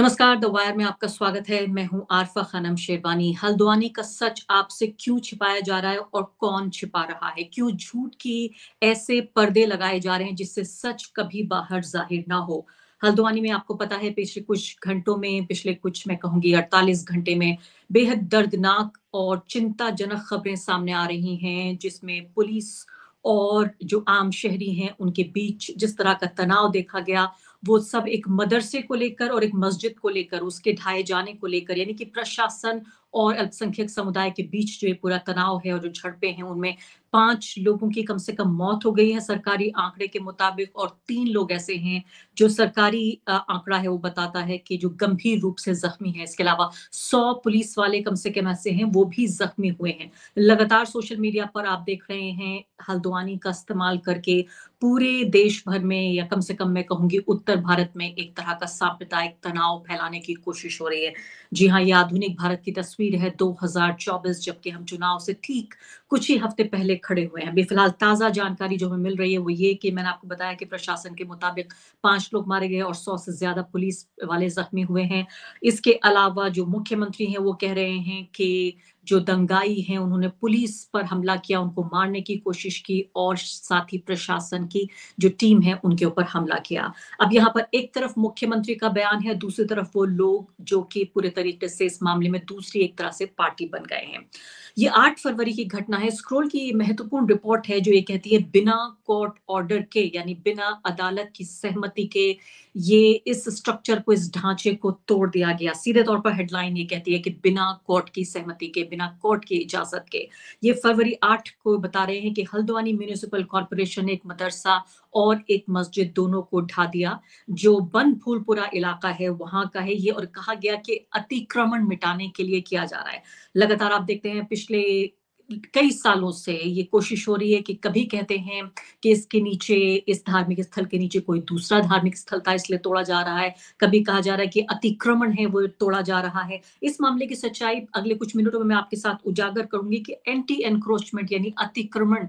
नमस्कार the wire में आपका स्वागत है मैं हूं आरफा खानम शेरवानी हल्द्वानी का सच आपसे क्यों छिपाया जा रहा है और कौन छिपा रहा है क्यों झूठ की ऐसे पर्दे लगाए जा रहे हैं जिससे सच कभी बाहर जाहिर ना हो हल्द्वानी में आपको पता है पिछले कुछ घंटों में पिछले कुछ मैं कहूंगी 48 घंटे में बेहद दर्दनाक और चिंताजनक खबरें सामने आ रही हैं जिसमें पुलिस और जो आम शहरी हैं उनके बीच जिस तरह का तनाव देखा गया वो सब एक मदरसे को लेकर और एक मस्जिद को लेकर उसके ढाए जाने को लेकर यानी कि प्रशासन और अल्पसंख्यक समुदाय के बीच जो ये पूरा तनाव है और जो झड़पें हैं उनमें पांच लोगों की कम से कम मौत हो गई है सरकारी आंकड़े के मुताबिक और तीन लोग ऐसे हैं जो सरकारी आंकड़ा है वो बताता है कि जो गंभीर रूप से जख्मी है इसके अलावा सौ पुलिस वाले कम से कम ऐसे हैं वो भी जख्मी हुए हैं लगातार सोशल मीडिया पर आप देख रहे हैं हल्द्वानी का इस्तेमाल करके पूरे देश भर में या कम से कम मैं कहूंगी उत्तर भारत में एक तरह का सांप्रदायिक तनाव फैलाने की कोशिश हो रही है जी हाँ ये आधुनिक भारत की तस्वीर है 2024 जबकि हम चुनाव से ठीक कुछ ही हफ्ते पहले खड़े हुए हैं अभी फिलहाल ताज़ा जानकारी जो हमें मिल रही है वो ये कि मैंने आपको बताया कि प्रशासन के मुताबिक पांच लोग मारे गए और सौ से ज्यादा पुलिस वाले जख्मी हुए हैं इसके अलावा जो मुख्यमंत्री हैं वो कह रहे हैं कि जो दंगाई हैं उन्होंने पुलिस पर हमला किया उनको मारने की कोशिश की और साथ ही प्रशासन की जो टीम है उनके ऊपर हमला किया अब यहाँ पर एक तरफ मुख्यमंत्री का बयान है दूसरी तरफ वो लोग जो कि पूरे तरीके से इस मामले में दूसरी एक तरह से पार्टी बन गए हैं ये आठ फरवरी की घटना है स्क्रोल की महत्वपूर्ण रिपोर्ट है जो ये कहती है बिना कोर्ट ऑर्डर के यानी बिना अदालत की सहमति के ये इस स्ट्रक्चर को इस ढांचे को तोड़ दिया गया सीधे तौर पर हेडलाइन ये कहती है कि बिना कोर्ट की सहमति के बिना कोर्ट की इजाजत के ये फरवरी आठ को बता रहे हैं कि हल्द्वानी म्यूनिसिपल कॉरपोरेशन ने एक मदरसा और एक मस्जिद दोनों को ढा दिया जो बन फूलपुरा इलाका है वहां का है ये और कहा गया कि अतिक्रमण मिटाने के लिए किया जा रहा है लगातार आप देखते हैं पिछले कई सालों से ये कोशिश हो रही है कि कभी कहते हैं कि इसके नीचे इस धार्मिक स्थल के नीचे कोई दूसरा धार्मिक स्थल था इसलिए तोड़ा जा रहा है कभी कहा जा रहा है कि अतिक्रमण है वो तोड़ा जा रहा है इस मामले की सच्चाई अगले कुछ मिनटों में मैं आपके साथ उजागर करूंगी कि एंटी एनक्रोचमेंट यानी अतिक्रमण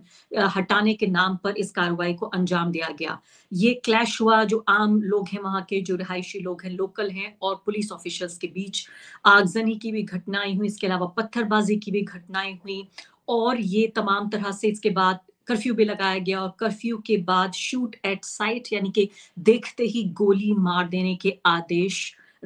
हटाने के नाम पर इस कार्रवाई को अंजाम दिया गया ये क्लैश हुआ जो आम लोग हैं वहां के जो रिहायशी लोग हैं लोकल हैं और पुलिस ऑफिसर्स के बीच आगजनी की भी घटनाएं हुई इसके अलावा पत्थरबाजी की भी घटनाएं हुई और ये तमाम तरह से इसके बाद कर्फ्यू भी लगाया गया और कर्फ्यू के बाद शूट एट साइट यानी कि देखते ही गोली मार देने के आदेश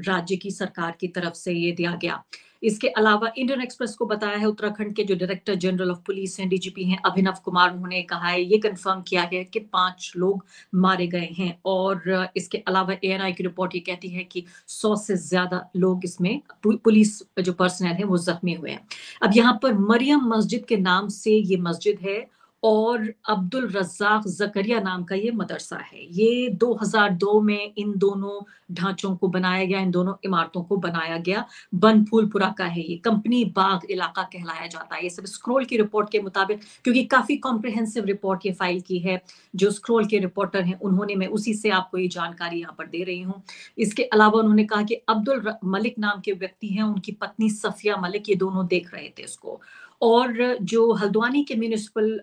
राज्य की सरकार की तरफ से ये दिया गया इसके अलावा इंडियन एक्सप्रेस को बताया है उत्तराखंड के जो डायरेक्टर जनरल ऑफ पुलिस हैं डीजीपी हैं अभिनव कुमार उन्होंने कहा है ये कंफर्म किया है कि पांच लोग मारे गए हैं और इसके अलावा ए की रिपोर्ट ये कहती है कि सौ से ज्यादा लोग इसमें पुलिस जो पर्सनल है वो जख्मी हुए हैं अब यहाँ पर मरियम मस्जिद के नाम से ये मस्जिद है और अब्दुल रज्जाक जकरिया नाम का ये मदरसा है ये 2002 में इन दोनों ढांचों को बनाया गया इन दोनों इमारतों को बनाया गया बन फूलपुरा का है ये कंपनी बाग इलाका कहलाया जाता है ये सब स्क्रोल की रिपोर्ट के मुताबिक क्योंकि काफ़ी कॉम्प्रिहेंसिव रिपोर्ट ये फाइल की है जो स्क्रोल के रिपोर्टर हैं उन्होंने मैं उसी से आपको ये जानकारी यहाँ पर दे रही हूँ इसके अलावा उन्होंने कहा कि अब्दुल मलिक नाम के व्यक्ति हैं उनकी पत्नी सफिया मलिक ये दोनों देख रहे थे इसको और जो हल्द्वानी के म्यूनिसिपल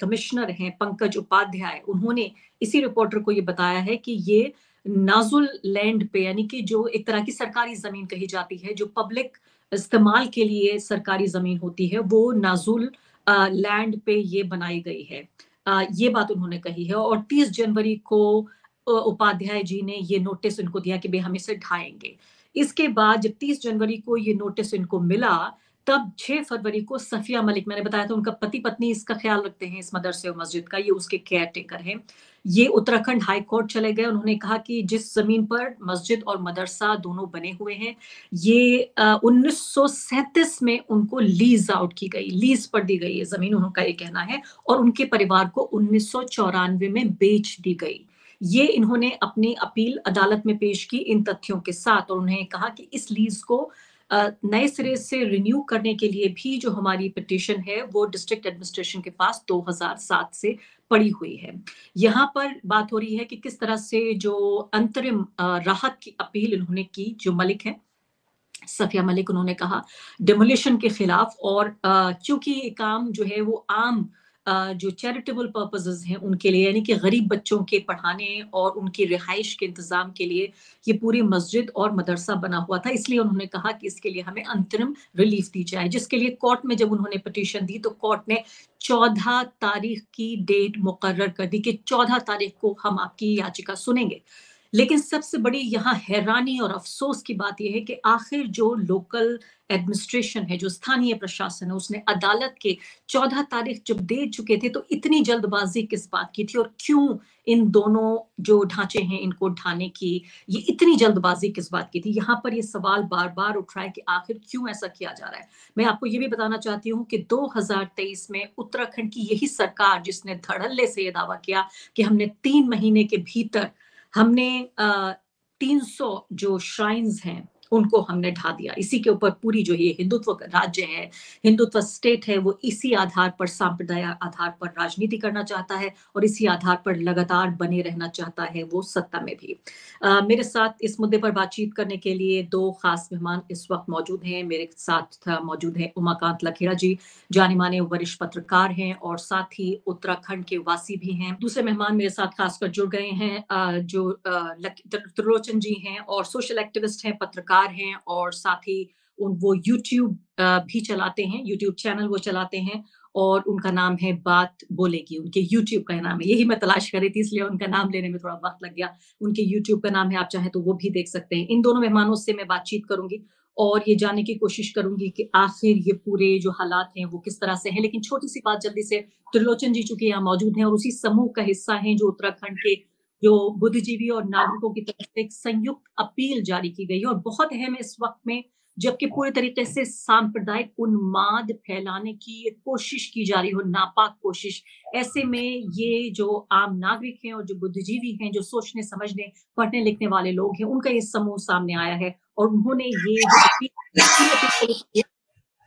कमिश्नर um, हैं पंकज उपाध्याय उन्होंने इसी रिपोर्टर को ये बताया है कि ये नाजुल लैंड पे यानी कि जो एक तरह की सरकारी जमीन कही जाती है जो पब्लिक इस्तेमाल के लिए सरकारी जमीन होती है वो नाजुल लैंड uh, पे ये बनाई गई है आ, uh, ये बात उन्होंने कही है और 30 जनवरी को uh, उपाध्याय जी ने ये नोटिस इनको दिया कि भाई हम इसे ढाएंगे इसके बाद जब 30 जनवरी को ये नोटिस इनको मिला तब 6 फरवरी को सफिया मलिक मैंने बताया था उनका पति पत्नी इसका ख्याल रखते हैं इस मदरसे और मस्जिद का ये उसके केयर टेकर हैं ये उत्तराखंड हाई कोर्ट चले गए उन्होंने कहा कि जिस जमीन पर मस्जिद और मदरसा दोनों बने हुए हैं ये उन्नीस में उनको लीज आउट की गई लीज पर दी गई ये जमीन उनका ये कहना है और उनके परिवार को उन्नीस में बेच दी गई ये इन्होंने अपनी अपील अदालत में पेश की इन तथ्यों के साथ और उन्हें कहा कि इस लीज को नए सिरे से रिन्यू करने के लिए भी जो हमारी पिटिशन है वो डिस्ट्रिक्ट एडमिनिस्ट्रेशन के पास 2007 से पड़ी हुई है यहाँ पर बात हो रही है कि किस तरह से जो अंतरिम राहत की अपील इन्होंने की जो मलिक है सफिया मलिक उन्होंने कहा डिमोलिशन के खिलाफ और चूंकि ये काम जो है वो आम आ, जो चैरिटेबल पर्पजेज हैं उनके लिए यानी कि गरीब बच्चों के पढ़ाने और उनकी रिहाइश के इंतज़ाम के लिए ये पूरी मस्जिद और मदरसा बना हुआ था इसलिए उन्होंने कहा कि इसके लिए हमें अंतरिम रिलीफ दी जाए जिसके लिए कोर्ट में जब उन्होंने पटिशन दी तो कोर्ट ने चौदह तारीख की डेट मुकर कर दी कि चौदह तारीख को हम आपकी याचिका सुनेंगे लेकिन सबसे बड़ी यहाँ हैरानी और अफसोस की बात यह है कि आखिर जो लोकल एडमिनिस्ट्रेशन है जो स्थानीय प्रशासन है उसने अदालत के चौदह तारीख जब दे चुके थे तो इतनी जल्दबाजी किस बात की थी और क्यों इन दोनों जो ढांचे हैं इनको ढाने की ये इतनी जल्दबाजी किस बात की थी यहाँ पर ये सवाल बार बार उठ रहा है कि आखिर क्यों ऐसा किया जा रहा है मैं आपको ये भी बताना चाहती हूँ कि दो में उत्तराखंड की यही सरकार जिसने धड़ल्ले से ये दावा किया कि हमने तीन महीने के भीतर हमने तीन सौ जो श्राइन्स हैं उनको हमने ढा दिया इसी के ऊपर पूरी जो ये हिंदुत्व राज्य है हिंदुत्व स्टेट है वो इसी आधार पर सांप्रदाय आधार पर राजनीति करना चाहता है और इसी आधार पर लगातार बने रहना चाहता है वो सत्ता में भी आ, मेरे साथ इस मुद्दे पर बातचीत करने के लिए दो खास मेहमान इस वक्त मौजूद हैं मेरे साथ मौजूद है उमाकांत लखेरा जी जाने माने वरिष्ठ पत्रकार हैं और साथ ही उत्तराखंड के वासी भी हैं दूसरे मेहमान मेरे साथ खासकर जुड़ गए हैं जो त्रिलोचन जी हैं और सोशल एक्टिविस्ट हैं पत्रकार कलाकार हैं और साथ ही उन वो यूट्यूब भी चलाते हैं यूट्यूब चैनल वो चलाते हैं और उनका नाम है बात बोलेगी उनके यूट्यूब का नाम है यही मैं तलाश कर रही थी इसलिए उनका नाम लेने में थोड़ा वक्त लग गया उनके यूट्यूब का नाम है आप चाहें तो वो भी देख सकते हैं इन दोनों मेहमानों से मैं बातचीत करूंगी और ये जानने की कोशिश करूंगी कि आखिर ये पूरे जो हालात हैं वो किस तरह से हैं लेकिन छोटी सी बात जल्दी से त्रिलोचन जी चूंकि यहाँ मौजूद हैं और उसी समूह का हिस्सा हैं जो उत्तराखंड के जो बुद्धिजीवी और नागरिकों की तरफ से एक संयुक्त अपील जारी की गई है और बहुत अहम इस वक्त में जबकि पूरे तरीके से सांप्रदायिक उन्माद फैलाने की कोशिश की जा रही हो नापाक कोशिश ऐसे में ये जो आम नागरिक हैं और जो बुद्धिजीवी हैं जो सोचने समझने पढ़ने लिखने वाले लोग हैं उनका ये समूह सामने आया है और उन्होंने ये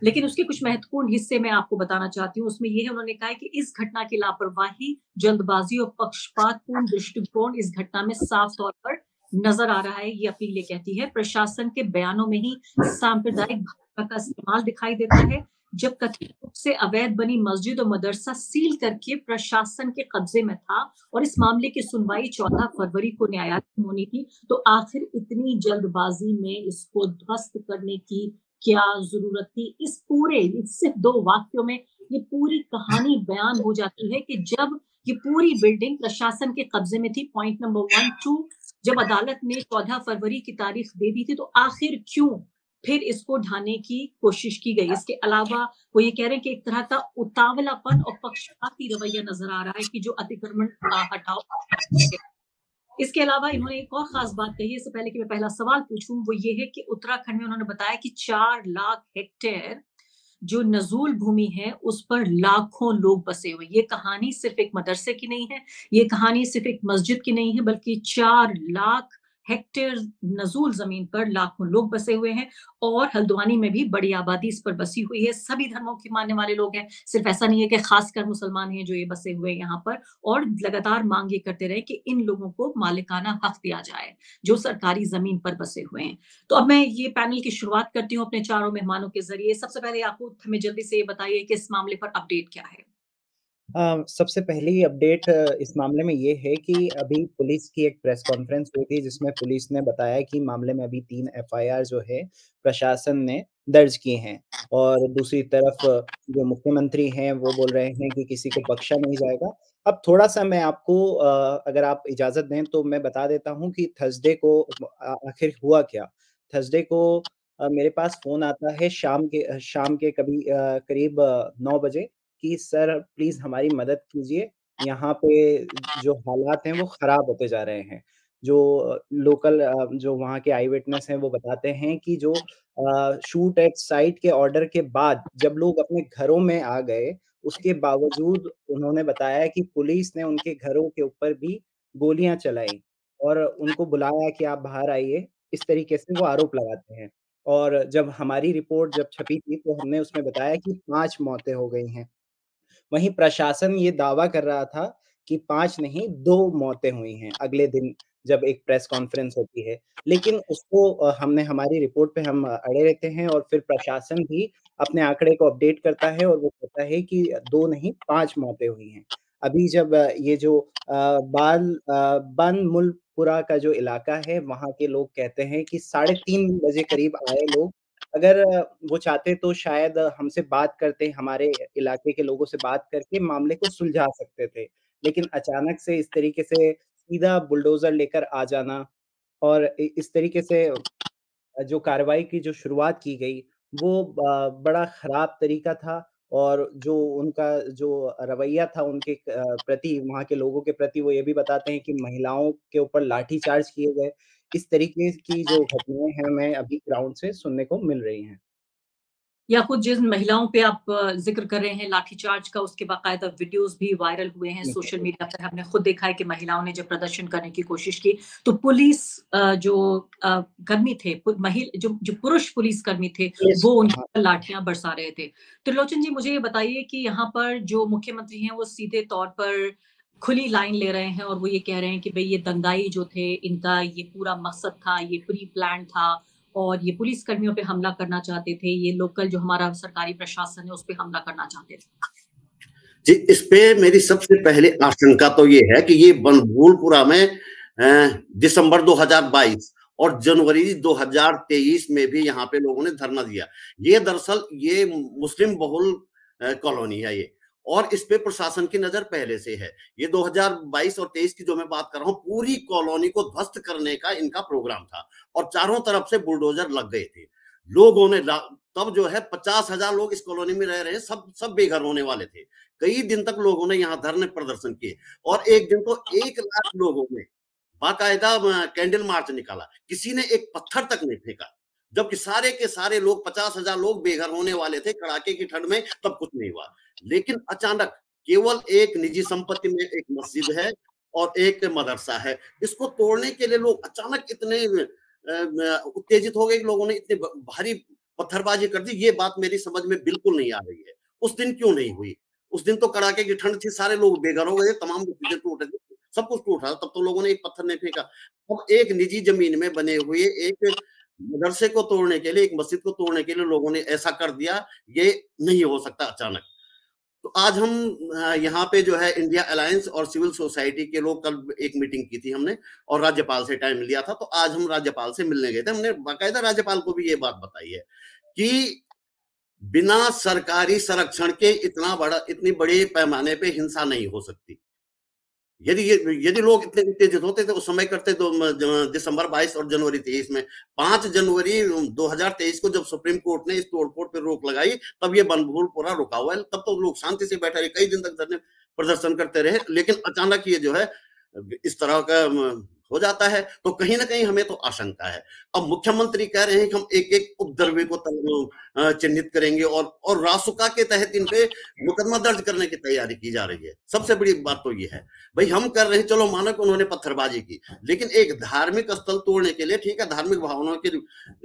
लेकिन उसके कुछ महत्वपूर्ण हिस्से मैं आपको बताना चाहती हूँ उसमें यह है उन्होंने कहा कि इस घटना की लापरवाही जल्दबाजी और पक्षपातपूर्ण दृष्टिकोण इस घटना में साफ तौर पर नजर आ रहा है ये अपील कहती है प्रशासन के बयानों में ही सांप्रदायिक भाषा का इस्तेमाल दिखाई देता है जब कथित रूप से अवैध बनी मस्जिद और मदरसा सील करके प्रशासन के कब्जे में था और इस मामले की सुनवाई 14 फरवरी को न्यायालय में होनी थी तो आखिर इतनी जल्दबाजी में इसको ध्वस्त करने की क्या जरूरत थी इस पूरे इससे दो वाक्यों में ये पूरी कहानी बयान हो जाती है कि जब ये पूरी बिल्डिंग प्रशासन के कब्जे में थी पॉइंट नंबर वन टू जब अदालत ने चौदह फरवरी की तारीख दे दी थी तो आखिर क्यों फिर इसको ढाने की कोशिश की गई इसके अलावा वो ये कह रहे हैं कि एक तरह का उतावलापन और पक्षपाती रवैया नजर आ रहा है कि जो अतिक्रमण हटाओ इसके अलावा इन्होंने एक और खास बात कही इससे पहले कि मैं पहला सवाल पूछूं वो ये है कि उत्तराखंड में उन्होंने बताया कि चार लाख हेक्टेयर जो नजूल भूमि है उस पर लाखों लोग बसे हुए ये कहानी सिर्फ एक मदरसे की नहीं है ये कहानी सिर्फ एक मस्जिद की नहीं है बल्कि चार लाख हेक्टेयर नजूल जमीन पर लाखों लोग बसे हुए हैं और हल्द्वानी में भी बड़ी आबादी इस पर बसी हुई है सभी धर्मों के मानने वाले लोग हैं सिर्फ ऐसा नहीं है कि खासकर मुसलमान हैं जो ये बसे हुए यहाँ पर और लगातार मांग ये करते रहे कि इन लोगों को मालिकाना हक दिया जाए जो सरकारी जमीन पर बसे हुए हैं तो अब मैं ये पैनल की शुरुआत करती हूँ अपने चारों मेहमानों के जरिए सबसे पहले आपको हमें जल्दी से ये बताइए कि इस मामले पर अपडेट क्या है सबसे पहली अपडेट इस मामले में ये है कि अभी पुलिस की एक प्रेस कॉन्फ्रेंस हुई थी जिसमें पुलिस ने बताया कि मामले में अभी तीन एफआईआर जो है प्रशासन ने दर्ज किए हैं और दूसरी तरफ जो मुख्यमंत्री हैं वो बोल रहे हैं कि किसी को बख्शा नहीं जाएगा अब थोड़ा सा मैं आपको अगर आप इजाजत दें तो मैं बता देता हूँ कि थर्सडे को आखिर हुआ क्या थर्सडे को मेरे पास फोन आता है शाम के शाम के कभी करीब नौ बजे कि सर प्लीज हमारी मदद कीजिए यहाँ पे जो हालात हैं वो खराब होते जा रहे हैं जो लोकल जो वहाँ के आई विटनेस हैं वो बताते हैं कि जो शूट एट साइट के ऑर्डर के बाद जब लोग अपने घरों में आ गए उसके बावजूद उन्होंने बताया कि पुलिस ने उनके घरों के ऊपर भी गोलियां चलाई और उनको बुलाया कि आप बाहर आइए इस तरीके से वो आरोप लगाते हैं और जब हमारी रिपोर्ट जब छपी थी तो हमने उसमें बताया कि पांच मौतें हो गई हैं वहीं प्रशासन ये दावा कर रहा था कि पांच नहीं दो मौतें हुई हैं अगले दिन जब एक प्रेस कॉन्फ्रेंस होती है लेकिन उसको हमने हमारी रिपोर्ट पे हम अड़े रहते हैं और फिर प्रशासन भी अपने आंकड़े को अपडेट करता है और वो कहता है कि दो नहीं पांच मौतें हुई हैं अभी जब ये जो बाल बन मुलपुरा का जो इलाका है वहाँ के लोग कहते हैं कि साढ़े तीन बजे करीब आए लोग अगर वो चाहते तो शायद हमसे बात करते हमारे इलाके के लोगों से बात करके मामले को सुलझा सकते थे लेकिन अचानक से इस तरीके से सीधा बुलडोजर लेकर आ जाना और इस तरीके से जो कार्रवाई की जो शुरुआत की गई वो बड़ा खराब तरीका था और जो उनका जो रवैया था उनके प्रति वहाँ के लोगों के प्रति वो ये भी बताते हैं कि महिलाओं के ऊपर लाठी चार्ज किए गए किस तरीके की जो घटनाएं हैं हमें अभी ग्राउंड से सुनने को मिल रही हैं या खुद जिस महिलाओं पे आप जिक्र कर रहे हैं लाठीचार्ज का उसके बाकायदा वीडियोस भी वायरल हुए हैं सोशल मीडिया पर हमने खुद देखा है कि महिलाओं ने जब प्रदर्शन करने की कोशिश की तो पुलिस जो कर्मी थे महिला जो जो पुरुष पुलिस कर्मी थे वो उन हाँ। पर लाठियां बरसा रहे थे त्रिलोचन जी मुझे ये बताइए कि यहाँ पर जो मुख्यमंत्री हैं वो सीधे तौर पर खुली लाइन ले रहे हैं और वो ये कह रहे हैं कि भाई ये दंगाई जो थे इनका ये पूरा मकसद था ये प्री प्लान था और ये पुलिस कर्मियों पे हमला करना चाहते थे ये लोकल जो हमारा सरकारी प्रशासन है उस पर हमला करना चाहते थे जी इस पे मेरी सबसे पहले आशंका तो ये है कि ये बनभूलपुरा में दिसंबर 2022 और जनवरी 2023 में भी यहाँ पे लोगों ने धरना दिया ये दरअसल ये मुस्लिम बहुल कॉलोनी है ये और इस पे प्रशासन की नजर पहले से है ये 2022 और 23 की जो मैं बात कर रहा हूँ पूरी कॉलोनी को ध्वस्त करने का इनका प्रोग्राम था और चारों तरफ से बुलडोजर लग गए थे लोगों ने तब जो है पचास हजार लोग इस कॉलोनी में रह रहे हैं सब सब बेघर होने वाले थे कई दिन तक लोगों ने यहाँ धरने प्रदर्शन किए और एक दिन तो एक लाख लोगों ने बाकायदा कैंडल मार्च निकाला किसी ने एक पत्थर तक नहीं फेंका जबकि सारे के सारे लोग पचास हजार लोग बेघर होने वाले थे कड़ाके की ठंड में तब कुछ नहीं हुआ लेकिन अचानक केवल एक निजी संपत्ति में एक मस्जिद है और एक मदरसा है इसको तोड़ने के लिए लोग अचानक इतने उत्तेजित हो गए लोगों ने इतने भारी पत्थरबाजी कर दी ये बात मेरी समझ में बिल्कुल नहीं आ रही है उस दिन क्यों नहीं हुई उस दिन तो कड़ाके की ठंड थी सारे लोग बेघर हो गए तमाम चीजें टूट गई सब कुछ टूट रहा तब तो लोगों ने एक पत्थर नहीं फेंका अब एक निजी जमीन में बने हुए एक मदरसे को तोड़ने के लिए एक मस्जिद को तोड़ने के लिए लोगों ने ऐसा कर दिया ये नहीं हो सकता अचानक तो आज हम यहाँ पे जो है इंडिया अलायंस और सिविल सोसाइटी के लोग कल एक मीटिंग की थी हमने और राज्यपाल से टाइम लिया था तो आज हम राज्यपाल से मिलने गए थे हमने बाकायदा राज्यपाल को भी ये बात बताई है कि बिना सरकारी संरक्षण के इतना बड़ा इतनी बड़े पैमाने पे हिंसा नहीं हो सकती यदि यदि लोग इतने उत्तेजित होते थे उस समय करते तो दिसंबर 22 और जनवरी 23 में 5 जनवरी 2023 को जब सुप्रीम कोर्ट ने इस तोड़फोड़ पर रोक लगाई तब ये बनभूल पूरा रुका हुआ है तब तो लोग शांति से बैठे रहे कई दिन तक धरने प्रदर्शन करते रहे लेकिन अचानक ये जो है इस तरह का हो जाता है तो कहीं ना कहीं हमें तो आशंका है अब मुख्यमंत्री कह रहे हैं कि हम एक एक उपद्रवी को चिन्हित करेंगे और और रासुका के तहत इन पे मुकदमा दर्ज करने की तैयारी की जा रही है सबसे बड़ी बात तो ये है भाई हम कर रहे हैं चलो मानो कि उन्होंने पत्थरबाजी की लेकिन एक धार्मिक स्थल तोड़ने के लिए ठीक है धार्मिक भावनाओं के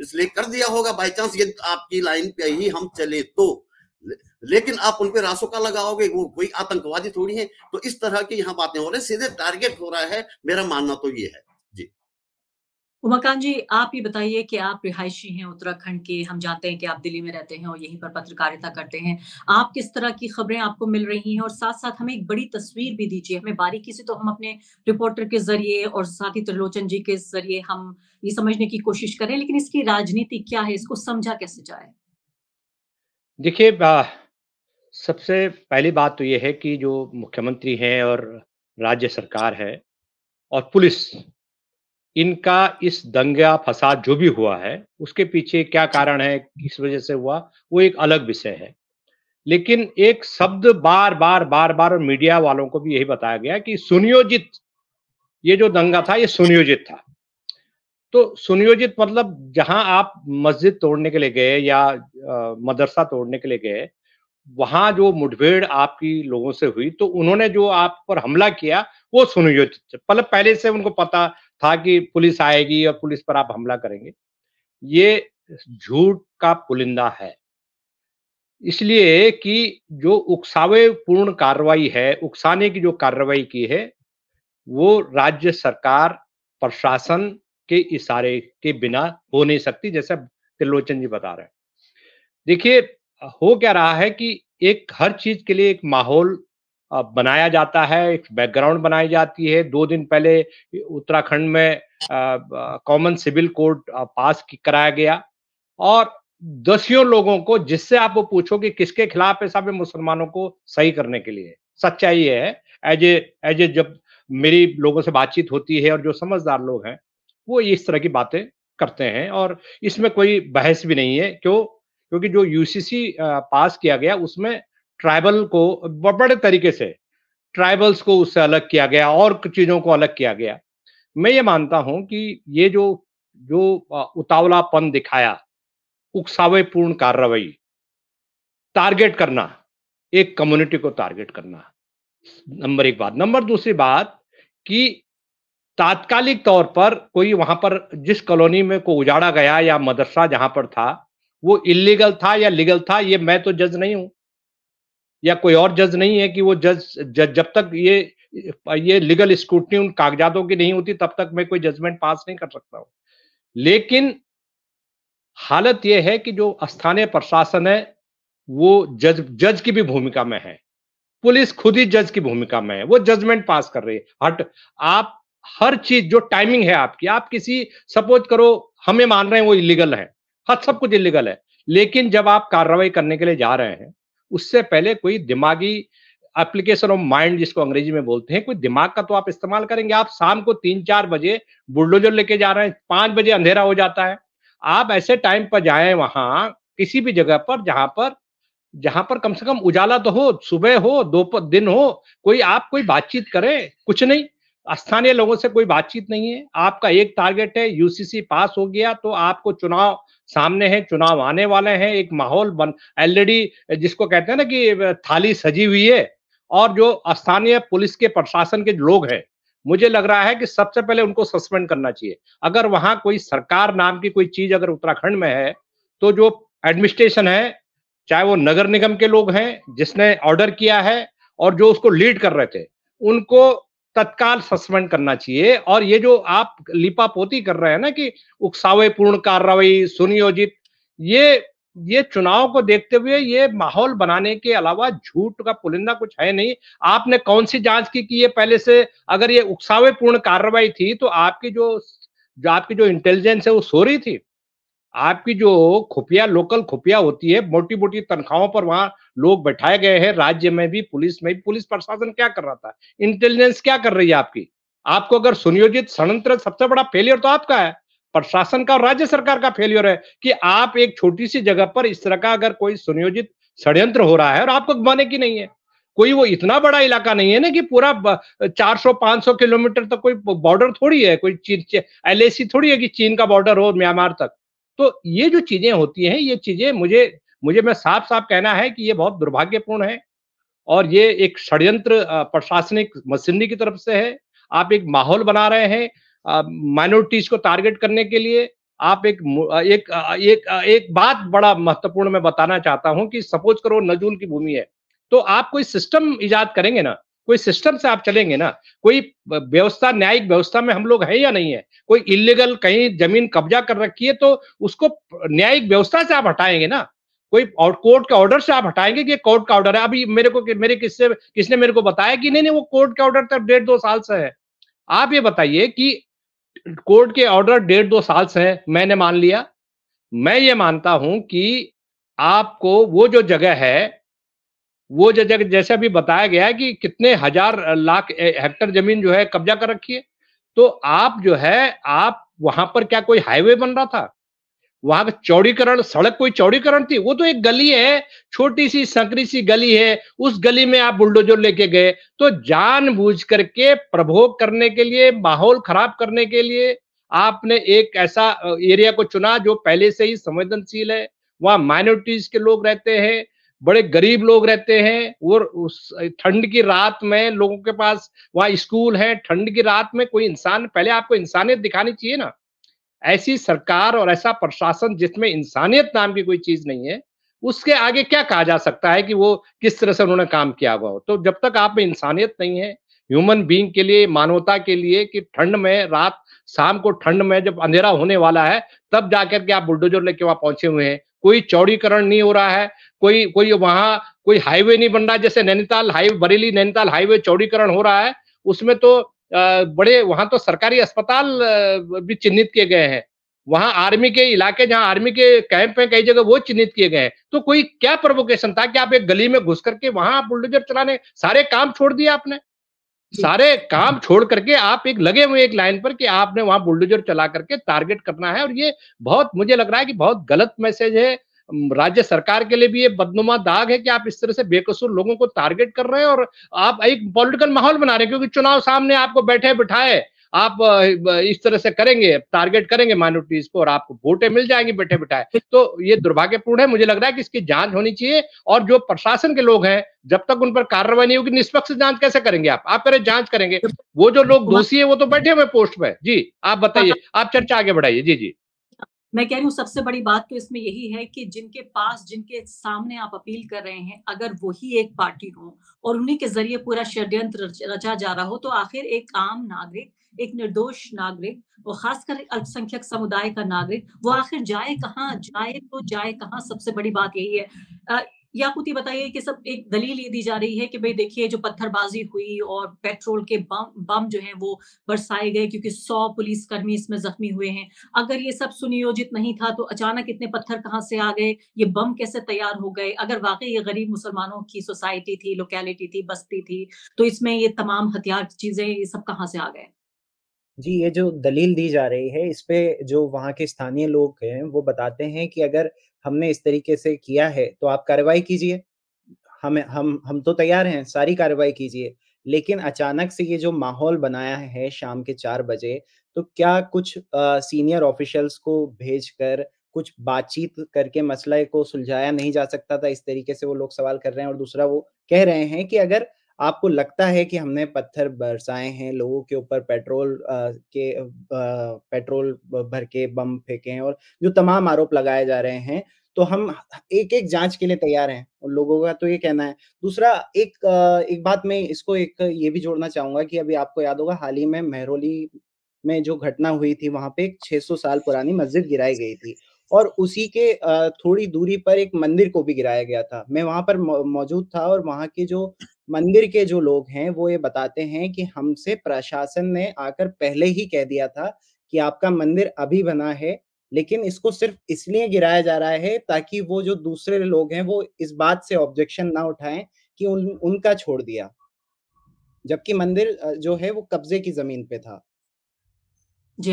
इसलिए कर दिया होगा बाई चांस ये आपकी लाइन पे ही हम चले तो लेकिन आप उन पर रासों का लगाओगे वो कोई आतंकवादी थोड़ी है तो इस तरह की यहाँ बातें हो रही सीधे टारगेट हो रहा है मेरा मानना तो ये है जी उमाकांत जी आप ये बताइए कि आप रिहायशी हैं उत्तराखंड के हम जानते हैं कि आप दिल्ली में रहते हैं और यहीं पर पत्रकारिता करते हैं आप किस तरह की खबरें आपको मिल रही हैं और साथ साथ हमें एक बड़ी तस्वीर भी दीजिए हमें बारीकी से तो हम अपने रिपोर्टर के जरिए और साथ ही त्रिलोचन जी के जरिए हम ये समझने की कोशिश करें लेकिन इसकी राजनीति क्या है इसको समझा कैसे जाए देखिए सबसे पहली बात तो ये है कि जो मुख्यमंत्री हैं और राज्य सरकार है और पुलिस इनका इस दंगा फसाद जो भी हुआ है उसके पीछे क्या कारण है किस वजह से हुआ वो एक अलग विषय है लेकिन एक शब्द बार बार बार बार और मीडिया वालों को भी यही बताया गया कि सुनियोजित ये जो दंगा था ये सुनियोजित था तो सुनियोजित मतलब जहां आप मस्जिद तोड़ने के लिए गए या मदरसा तोड़ने के लिए गए वहां जो मुठभेड़ आपकी लोगों से हुई तो उन्होंने जो आप पर हमला किया वो सुनियोजित मतलब पहले से उनको पता था कि पुलिस आएगी और पुलिस पर आप हमला करेंगे ये झूठ का पुलिंदा है इसलिए कि जो उकसावे पूर्ण कार्रवाई है उकसाने की जो कार्रवाई की है वो राज्य सरकार प्रशासन के इशारे के बिना हो नहीं सकती जैसे त्रिलोचन जी बता रहे हैं देखिए हो क्या रहा है कि एक हर चीज के लिए एक माहौल बनाया जाता है एक बैकग्राउंड बनाई जाती है दो दिन पहले उत्तराखंड में कॉमन सिविल कोड पास कराया गया और दसियों लोगों को जिससे आप वो पूछो कि किसके खिलाफ है सब मुसलमानों को सही करने के लिए सच्चाई है एज ए एज ए जब मेरी लोगों से बातचीत होती है और जो समझदार लोग हैं वो इस तरह की बातें करते हैं और इसमें कोई बहस भी नहीं है क्यों क्योंकि जो यूसीसी पास किया गया उसमें ट्राइबल को बड़े तरीके से ट्राइबल्स को उससे अलग किया गया और चीजों को अलग किया गया मैं ये मानता हूं कि ये जो जो उतावलापन दिखाया उकसावेपूर्ण कार्रवाई टारगेट करना एक कम्युनिटी को टारगेट करना नंबर एक बात नंबर दूसरी बात कि तात्कालिक तौर पर कोई वहां पर जिस कॉलोनी में को उजाड़ा गया या मदरसा जहां पर था वो इलीगल था या लीगल था ये मैं तो जज नहीं हूं या कोई और जज नहीं है कि वो जज, जज जब तक ये ये लीगल स्क्रूटनी उन कागजातों की नहीं होती तब तक मैं कोई जजमेंट पास नहीं कर सकता हूं लेकिन हालत यह है कि जो स्थानीय प्रशासन है वो जज जज की भी भूमिका में है पुलिस खुद ही जज की भूमिका में है वो जजमेंट पास कर रही है हट आप हर चीज जो टाइमिंग है आपकी आप किसी सपोज करो हमें मान रहे हैं वो इलीगल है हाँ सब कुछ इलीगल है लेकिन जब आप कार्रवाई करने के लिए जा रहे हैं उससे पहले कोई दिमागी एप्लीकेशन ऑफ माइंड जिसको अंग्रेजी में बोलते हैं कोई दिमाग का तो आप इस्तेमाल करेंगे आप शाम को तीन चार बजे बुलडोजर लेके जा रहे हैं पांच बजे अंधेरा हो जाता है आप ऐसे टाइम पर जाए वहां किसी भी जगह पर जहां पर जहां पर कम से कम उजाला तो हो सुबह हो दोपहर दिन हो कोई आप कोई बातचीत करें कुछ नहीं स्थानीय लोगों से कोई बातचीत नहीं है आपका एक टारगेट है यूसीसी पास हो गया तो आपको चुनाव सामने है चुनाव आने वाले हैं एक माहौल बन ऑलरेडी जिसको कहते हैं ना कि थाली सजी हुई है और जो स्थानीय पुलिस के प्रशासन के लोग हैं मुझे लग रहा है कि सबसे पहले उनको सस्पेंड करना चाहिए अगर वहां कोई सरकार नाम की कोई चीज अगर उत्तराखंड में है तो जो एडमिनिस्ट्रेशन है चाहे वो नगर निगम के लोग हैं जिसने ऑर्डर किया है और जो उसको लीड कर रहे थे उनको तत्काल सस्पेंड करना चाहिए और ये जो आप लिपापोती कर रहे हैं ना कि उकसावे पूर्ण कार्रवाई सुनियोजित ये ये चुनाव को देखते हुए ये माहौल बनाने के अलावा झूठ का पुलिंदा कुछ है नहीं आपने कौन सी जांच की कि ये पहले से अगर ये उकसावे पूर्ण कार्रवाई थी तो आपकी जो जो आपकी जो इंटेलिजेंस है वो सो रही थी आपकी जो खुफिया लोकल खुफिया होती है मोटी मोटी तनख्वाहों पर वहां लोग बैठाए गए हैं राज्य में भी पुलिस में भी पुलिस प्रशासन क्या कर रहा था इंटेलिजेंस क्या कर रही है आपकी आपको अगर सुनियोजित षडयंत्र सबसे बड़ा फेलियर तो आपका है प्रशासन का और राज्य सरकार का फेलियर है कि आप एक छोटी सी जगह पर इस तरह का अगर कोई सुनियोजित षडयंत्र हो रहा है और आपको घुमाने की नहीं है कोई वो इतना बड़ा इलाका नहीं है ना कि पूरा 400-500 किलोमीटर तक तो कोई बॉर्डर थोड़ी है कोई चीन एल थोड़ी है कि चीन का बॉर्डर हो म्यांमार तक तो ये जो चीजें होती हैं ये चीजें मुझे मुझे मैं साफ साफ कहना है कि ये बहुत दुर्भाग्यपूर्ण है और ये एक षड्यंत्र प्रशासनिक मशीनरी की तरफ से है आप एक माहौल बना रहे हैं माइनॉरिटीज को टारगेट करने के लिए आप एक एक एक एक बात बड़ा महत्वपूर्ण मैं बताना चाहता हूं कि सपोज करो नजूल की भूमि है तो आप कोई सिस्टम इजाद करेंगे ना कोई सिस्टम से आप चलेंगे ना कोई व्यवस्था न्यायिक व्यवस्था में हम लोग है या नहीं है कोई इलीगल कहीं जमीन कब्जा कर रखी है तो उसको न्यायिक व्यवस्था से आप हटाएंगे ना कोई और कोर्ट के ऑर्डर से आप हटाएंगे कि कोर्ट का ऑर्डर है अभी मेरे को मेरे किससे किसने मेरे को बताया कि नहीं नहीं वो कोर्ट का ऑर्डर तब डेढ़ दो साल से है आप ये बताइए कि कोर्ट के ऑर्डर डेढ़ दो साल से है मैंने मान लिया मैं ये मानता हूं कि आपको वो जो जगह है वो जो जगह जैसे अभी बताया गया है कि कितने हजार लाख हेक्टर जमीन जो है कब्जा कर रखी है तो आप जो है आप वहां पर क्या कोई हाईवे बन रहा था वहां पर चौड़ीकरण सड़क कोई चौड़ीकरण थी वो तो एक गली है छोटी सी संकरी सी गली है उस गली में आप बुलडोजर लेके गए तो जान बुझ करके प्रभोग करने के लिए माहौल खराब करने के लिए आपने एक ऐसा एरिया को चुना जो पहले से ही संवेदनशील है वहां माइनोरिटीज के लोग रहते हैं बड़े गरीब लोग रहते हैं और उस ठंड की रात में लोगों के पास वहाँ स्कूल है ठंड की रात में कोई इंसान पहले आपको इंसानियत दिखानी चाहिए ना ऐसी सरकार और ऐसा प्रशासन जिसमें इंसानियत नाम की कोई चीज नहीं है उसके आगे क्या कहा जा सकता है कि वो किस तरह से उन्होंने काम किया हुआ हो तो जब तक आप में इंसानियत नहीं है ह्यूमन बींग के लिए मानवता के लिए कि ठंड में रात शाम को ठंड में जब अंधेरा होने वाला है तब जाकर के आप बुलडोजर लेके वहां पहुंचे हुए हैं कोई चौड़ीकरण नहीं हो रहा है कोई कोई वहां कोई हाईवे नहीं बन रहा है जैसे नैनीताल हाईवे बरेली नैनीताल हाईवे चौड़ीकरण हो रहा है उसमें तो बड़े वहां तो सरकारी अस्पताल भी चिन्हित किए गए हैं वहां आर्मी के इलाके जहां आर्मी के कैंप है कई जगह वो चिन्हित किए गए तो कोई क्या प्रोवोकेशन था कि आप एक गली में घुस करके वहां आप बुलडोजर चलाने सारे काम छोड़ दिए आपने सारे काम छोड़ करके आप एक लगे हुए एक लाइन पर कि आपने वहां बुलडोजर चला करके टारगेट करना है और ये बहुत मुझे लग रहा है कि बहुत गलत मैसेज है राज्य सरकार के लिए भी ये बदनुमा दाग है कि आप इस तरह से बेकसूर लोगों को टारगेट कर रहे हैं और आप एक पॉलिटिकल माहौल बना रहे हैं क्योंकि चुनाव सामने आपको बैठे बिठाए आप इस तरह से करेंगे टारगेट करेंगे माइनोरिटीज को और आपको वोटे मिल जाएंगी बैठे बैठाए तो ये दुर्भाग्यपूर्ण है मुझे लग रहा है कि इसकी जांच होनी चाहिए और जो प्रशासन के लोग हैं जब तक उन पर कार्रवाई नहीं होगी निष्पक्ष जांच कैसे करेंगे आप आप करें जांच करेंगे वो जो लोग दोषी है वो तो बैठे हुए पोस्ट में जी आप बताइए आप चर्चा आगे बढ़ाइए जी जी मैं कह रही हूँ सबसे बड़ी बात तो इसमें यही है कि जिनके पास जिनके सामने आप अपील कर रहे हैं अगर वही एक पार्टी हो और उन्हीं के जरिए पूरा षड्यंत्र रचा जा रहा हो तो आखिर एक आम नागरिक एक निर्दोष नागरिक और खासकर अल्पसंख्यक समुदाय का नागरिक वो आखिर जाए कहाँ जाए तो जाए कहाँ सबसे बड़ी बात यही है याकूती बताइए कि सब एक दलील ये दी जा रही है कि भाई देखिए जो पत्थरबाजी हुई और पेट्रोल के बम बम जो है वो बरसाए गए क्योंकि सौ पुलिसकर्मी इसमें जख्मी हुए हैं अगर ये सब सुनियोजित नहीं था तो अचानक इतने पत्थर कहाँ से आ गए ये बम कैसे तैयार हो गए अगर वाकई ये गरीब मुसलमानों की सोसाइटी थी लोकेलिटी थी बस्ती थी तो इसमें ये तमाम हथियार चीजें ये सब कहाँ से आ गए जी ये जो दलील दी जा रही है इस पे जो वहाँ के स्थानीय लोग हैं वो बताते हैं कि अगर हमने इस तरीके से किया है तो आप कार्रवाई कीजिए हम हम हम तो तैयार हैं सारी कार्रवाई कीजिए लेकिन अचानक से ये जो माहौल बनाया है शाम के चार बजे तो क्या कुछ सीनियर ऑफिशियल्स को भेज कर कुछ बातचीत करके मसले को सुलझाया नहीं जा सकता था इस तरीके से वो लोग सवाल कर रहे हैं और दूसरा वो कह रहे हैं कि अगर आपको लगता है कि हमने पत्थर बरसाए हैं लोगों के ऊपर पेट्रोल आ, के आ, पेट्रोल भर के बम फेंके हैं और जो तमाम आरोप लगाए जा रहे हैं तो हम एक एक जांच के लिए तैयार हैं और लोगों का तो ये कहना है दूसरा एक एक बात मैं इसको एक ये भी जोड़ना चाहूंगा कि अभी आपको याद होगा हाल ही में मेहरोली में जो घटना हुई थी वहां पे एक 600 साल पुरानी मस्जिद गिराई गई थी और उसी के थोड़ी दूरी पर एक मंदिर को भी गिराया गया था मैं वहां पर मौजूद था और वहां के जो मंदिर के जो लोग हैं वो ये बताते हैं कि हमसे प्रशासन ने आकर पहले ही कह दिया था कि आपका मंदिर अभी बना है लेकिन इसको सिर्फ इसलिए गिराया जा रहा है ताकि वो जो दूसरे लोग हैं वो इस बात से ऑब्जेक्शन ना उठाएं कि उन उनका छोड़ दिया जबकि मंदिर जो है वो कब्जे की जमीन पे था जी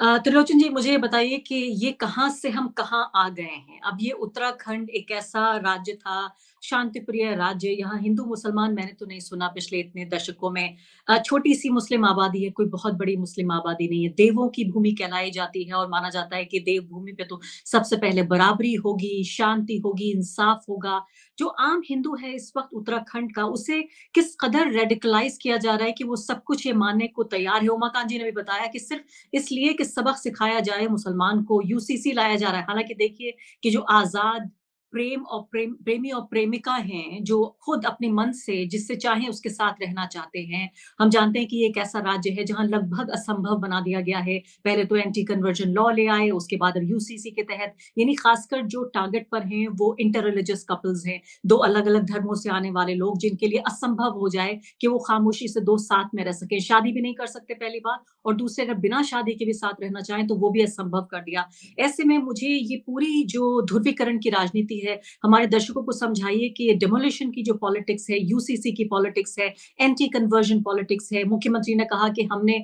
हाँ त्रिलोचन जी मुझे बताइए कि ये कहाँ से हम कहाँ आ गए हैं अब ये उत्तराखंड एक ऐसा राज्य था शांति प्रिय राज्य यहाँ हिंदू मुसलमान मैंने तो नहीं सुना पिछले इतने दशकों में छोटी सी मुस्लिम आबादी है कोई बहुत बड़ी मुस्लिम आबादी नहीं है देवों की भूमि कहलाई जाती है और माना जाता है कि देव भूमि पे तो सबसे पहले बराबरी होगी शांति होगी इंसाफ होगा जो आम हिंदू है इस वक्त उत्तराखंड का उसे किस कदर रेडिकलाइज किया जा रहा है कि वो सब कुछ ये मानने को तैयार है उमाकांत जी ने भी बताया कि सिर्फ इसलिए कि सबक सिखाया जाए मुसलमान को यूसीसी लाया जा रहा है हालांकि देखिए कि जो आजाद प्रेम और प्रेम प्रेमी और प्रेमिका हैं जो खुद अपने मन से जिससे चाहे उसके साथ रहना चाहते हैं हम जानते हैं कि ये एक ऐसा राज्य है जहां लगभग असंभव बना दिया गया है पहले तो एंटी कन्वर्जन लॉ ले आए उसके बाद अब यूसीसी के तहत यानी खासकर जो टारगेट पर हैं वो इंटर रिलीजियस कपल्स हैं दो अलग अलग धर्मों से आने वाले लोग जिनके लिए असंभव हो जाए कि वो खामोशी से दो साथ में रह सके शादी भी नहीं कर सकते पहली बार और दूसरे अगर बिना शादी के भी साथ रहना चाहें तो वो भी असंभव कर दिया ऐसे में मुझे ये पूरी जो ध्रुवीकरण की राजनीति है हमारे दर्शकों को समझाइए कि ये डेमोलिशन की जो पॉलिटिक्स है यूसीसी की पॉलिटिक्स है एंटी कन्वर्जन पॉलिटिक्स है मुख्यमंत्री ने कहा कि हमने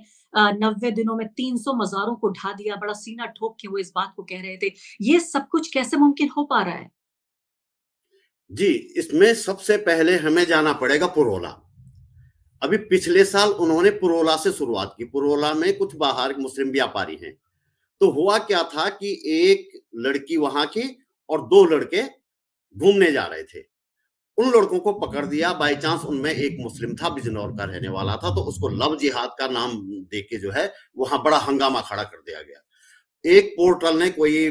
नब्बे दिनों में 300 मजारों को ढा दिया बड़ा सीना ठोक के वो इस बात को कह रहे थे ये सब कुछ कैसे मुमकिन हो पा रहा है जी इसमें सबसे पहले हमें जाना पड़ेगा पुरोला अभी पिछले साल उन्होंने पुरोला से शुरुआत की पुरोला में कुछ बाहर मुस्लिम व्यापारी हैं तो हुआ क्या था कि एक लड़की वहां की और दो लड़के घूमने जा रहे थे उन लड़कों को पकड़ दिया बाय चांस उनमें एक मुस्लिम था बिजनौर का रहने वाला था तो उसको लव जिहाद का नाम दे के जो है वहां बड़ा हंगामा खड़ा कर दिया गया एक पोर्टल ने कोई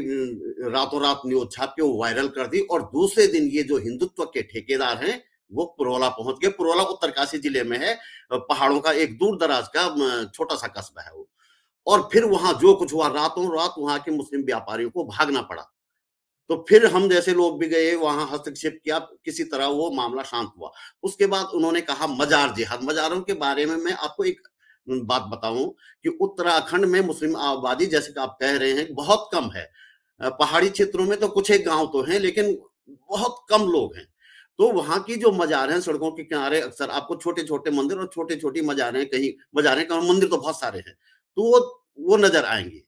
रातों रात न्यूज छाप के वायरल कर दी और दूसरे दिन ये जो हिंदुत्व के ठेकेदार हैं वो पुरोला पहुंच गए पुरोला उत्तरकाशी जिले में है पहाड़ों का एक दूर दराज का छोटा सा कस्बा है वो और फिर वहां जो कुछ हुआ रातों रात वहां के मुस्लिम व्यापारियों को भागना पड़ा तो फिर हम जैसे लोग भी गए वहां हस्तक्षेप किया किसी तरह वो मामला शांत हुआ उसके बाद उन्होंने कहा मजार जिहाद मजारों के बारे में मैं आपको एक बात बताऊं कि उत्तराखंड में मुस्लिम आबादी जैसे आप कह रहे हैं बहुत कम है पहाड़ी क्षेत्रों में तो कुछ एक गांव तो हैं लेकिन बहुत कम लोग हैं तो वहां की जो मजार हैं सड़कों के किनारे अक्सर आपको छोटे छोटे मंदिर और छोटे छोटी मजारे कहीं मजारे मंदिर तो बहुत सारे हैं तो वो वो नजर आएंगे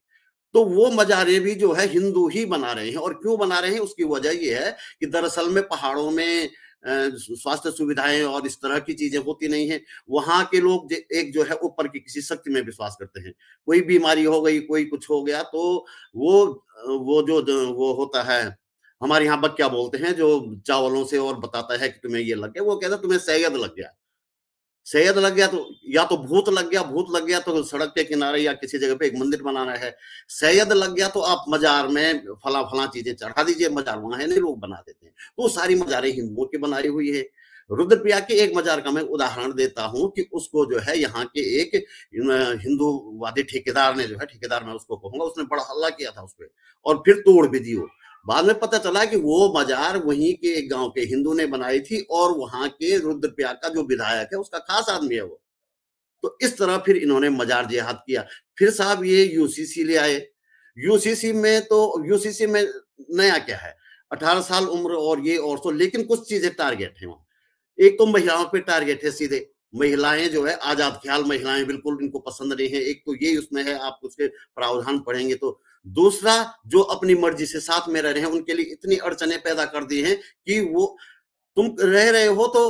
तो वो मजारे भी जो है हिंदू ही बना रहे हैं और क्यों बना रहे हैं उसकी वजह यह है कि दरअसल में पहाड़ों में स्वास्थ्य सुविधाएं और इस तरह की चीजें होती नहीं है वहां के लोग एक जो है ऊपर की किसी शक्ति में विश्वास करते हैं कोई बीमारी हो गई कोई कुछ हो गया तो वो वो जो वो होता है हमारे यहाँ बक क्या बोलते हैं जो चावलों से और बताता है कि तुम्हें ये लग गया वो कहता तुम्हें सैयद लग गया सैयद लग गया तो या तो भूत लग गया भूत लग गया तो सड़क के किनारे या किसी जगह पे एक मंदिर बनाना है सैयद लग गया तो आप मजार में फला फला चीजें चढ़ा दीजिए मजार वहां है नहीं लोग बना देते हैं तो सारी मजारें हिंदुओं की बनाई हुई है रुद्रप्रिया के एक मजार का मैं उदाहरण देता हूं कि उसको जो है यहाँ के एक हिंदूवादी ठेकेदार ने जो है ठेकेदार मैं उसको कहूंगा उसने बड़ा हल्ला किया था उस पर और फिर तोड़ भी दी बाद में पता चला कि वो मजार वहीं के एक गांव के हिंदू ने बनाई थी और वहां के रुद्रप्रयाग का जो विधायक है उसका खास आदमी है वो तो इस तरह फिर इन्होंने मजार जिहाद किया फिर साहब ये यूसीसी ले आए यूसीसी में तो यूसीसी में नया क्या है अठारह साल उम्र और ये और सो लेकिन कुछ चीजें टारगेट है वहां एक तो महिलाओं पे टारगेट है सीधे महिलाएं जो है आजाद ख्याल महिलाएं बिल्कुल इनको पसंद नहीं है एक तो ये उसमें है आप उसके प्रावधान पढ़ेंगे तो दूसरा जो अपनी मर्जी से साथ में रह रहे हैं उनके लिए इतनी अड़चने पैदा कर दी हैं कि वो तुम रह रहे हो तो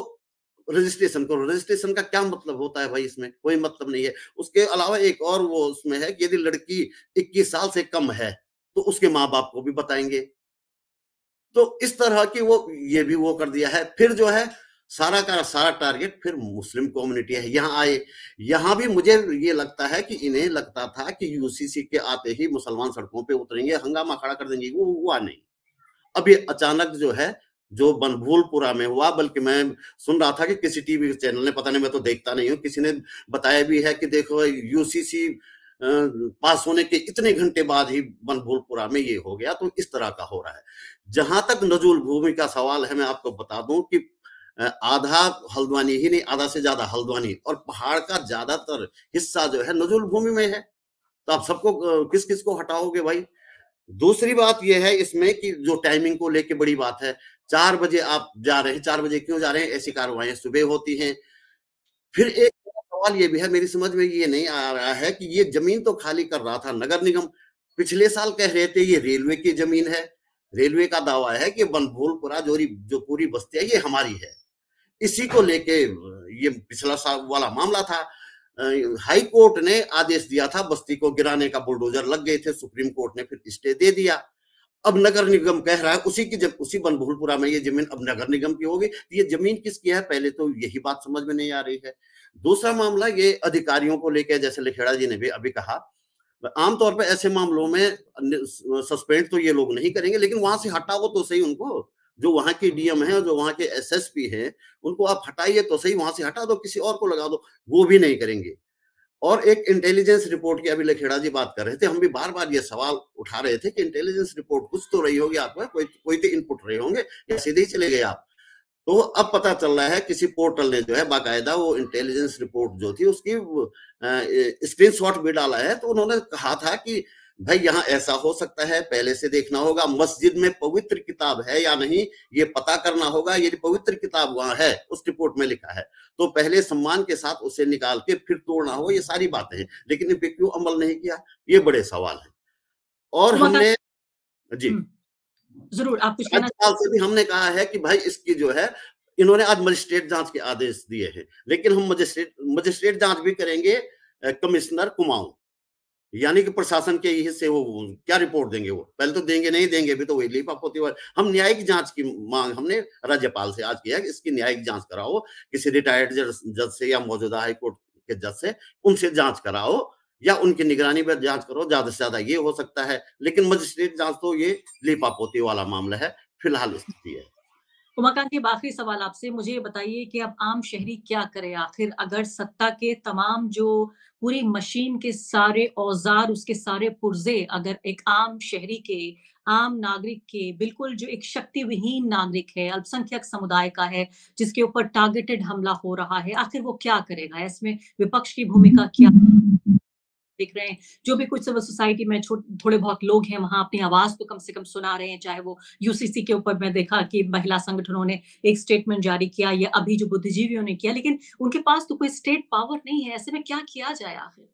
रजिस्ट्रेशन करो रजिस्ट्रेशन का क्या मतलब होता है भाई इसमें कोई मतलब नहीं है उसके अलावा एक और वो उसमें है कि यदि लड़की इक्कीस साल से कम है तो उसके माँ बाप को भी बताएंगे तो इस तरह की वो ये भी वो कर दिया है फिर जो है सारा का सारा टारगेट फिर मुस्लिम कम्युनिटी है यहाँ आए यहाँ भी मुझे ये लगता है कि इन्हें लगता था कि यूसीसी के आते ही मुसलमान सड़कों पे उतरेंगे हंगामा खड़ा कर देंगे वो हुआ नहीं अभी अचानक जो है जो बनभूलपुरा में हुआ बल्कि मैं सुन रहा था कि किसी टीवी चैनल ने पता नहीं मैं तो देखता नहीं हूँ किसी ने बताया भी है कि देखो यूसीसी पास होने के इतने घंटे बाद ही बनभूलपुरा में ये हो गया तो इस तरह का हो रहा है जहां तक नजूल भूमि का सवाल है मैं आपको बता दूं कि आधा हल्द्वानी ही नहीं आधा से ज्यादा हल्द्वानी और पहाड़ का ज्यादातर हिस्सा जो है नजुल भूमि में है तो आप सबको किस किस को हटाओगे भाई दूसरी बात यह है इसमें कि जो टाइमिंग को लेके बड़ी बात है चार बजे आप जा रहे हैं चार बजे क्यों जा रहे हैं ऐसी कार्रवाई सुबह होती हैं फिर एक सवाल ये भी है मेरी समझ में ये नहीं आ रहा है कि ये जमीन तो खाली कर रहा था नगर निगम पिछले साल कह रहे थे ये रेलवे की जमीन है रेलवे का दावा है कि बनभोलपुरा जोरी जो पूरी बस्ती है ये हमारी है इसी को लेके ये पिछला साल वाला मामला था हाई कोर्ट ने आदेश दिया था बस्ती को गिराने का बुलडोजर लग गए थे सुप्रीम कोर्ट ने फिर स्टे दे दिया अब नगर निगम कह रहा है उसी की जब उसी बनभूलपुरा में ये जमीन अब नगर निगम की होगी तो ये जमीन किसकी है पहले तो यही बात समझ में नहीं आ रही है दूसरा मामला ये अधिकारियों को लेकर जैसे लिखेड़ा जी ने भी अभी कहा आमतौर पर ऐसे मामलों में सस्पेंड तो ये लोग नहीं करेंगे लेकिन वहां से हटाओ तो सही उनको जो वहां के डीएम है जो वहां के एसएसपी हैं उनको आप हटाइए तो सही वहां से हटा दो किसी और को लगा दो वो भी नहीं करेंगे और एक इंटेलिजेंस रिपोर्ट की अभी लखेड़ा जी बात कर रहे थे हम भी बार बार ये सवाल उठा रहे थे कि इंटेलिजेंस रिपोर्ट कुछ तो रही होगी आप में कोई कोई तो इनपुट रहे होंगे या सीधे ही चले गए आप तो अब पता चल रहा है किसी पोर्टल ने जो है बाकायदा वो इंटेलिजेंस रिपोर्ट जो थी उसकी स्क्रीनशॉट भी डाला है तो उन्होंने कहा था कि भाई यहाँ ऐसा हो सकता है पहले से देखना होगा मस्जिद में पवित्र किताब है या नहीं ये पता करना होगा ये पवित्र किताब वहां है उस रिपोर्ट में लिखा है तो पहले सम्मान के साथ उसे निकाल के फिर तोड़ना हो ये सारी बातें हैं लेकिन पे क्यों अमल नहीं किया ये बड़े सवाल है और हमने जी हम्म, जरूर आप से भी हमने कहा है कि भाई इसकी जो है इन्होंने आज मजिस्ट्रेट जांच के आदेश दिए हैं लेकिन हम मजिस्ट्रेट मजिस्ट्रेट जांच भी करेंगे कमिश्नर कुमाऊं यानी कि प्रशासन के हिस्से वो क्या रिपोर्ट देंगे वो पहले तो देंगे नहीं देंगे भी तो वही लिपा पोती हम न्यायिक जांच की मांग हमने राज्यपाल से आज किया कि इसकी न्यायिक जांच कराओ किसी रिटायर्ड जज से या मौजूदा हाईकोर्ट के जज से उनसे जांच कराओ या उनकी निगरानी पर जांच करो ज्यादा से ज्यादा ये हो सकता है लेकिन मजिस्ट्रेट जांच तो ये पोती वाला मामला है फिलहाल स्थिति है उमाकांत ये आखिरी सवाल आपसे मुझे बताइए कि अब आम शहरी क्या करे आखिर अगर सत्ता के तमाम जो पूरी मशीन के सारे औजार उसके सारे पुर्जे अगर एक आम शहरी के आम नागरिक के बिल्कुल जो एक शक्ति विहीन नागरिक है अल्पसंख्यक समुदाय का है जिसके ऊपर टारगेटेड हमला हो रहा है आखिर वो क्या करेगा इसमें विपक्ष की भूमिका क्या देख रहे हैं जो भी कुछ सिविल सोसाइटी में थोड़े बहुत लोग हैं वहां अपनी आवाज तो कम से कम सुना रहे हैं चाहे वो यूसीसी के ऊपर मैं देखा कि महिला संगठनों ने एक स्टेटमेंट जारी किया या अभी जो बुद्धिजीवियों ने किया लेकिन उनके पास तो कोई स्टेट पावर नहीं है ऐसे में क्या किया जाए आखिर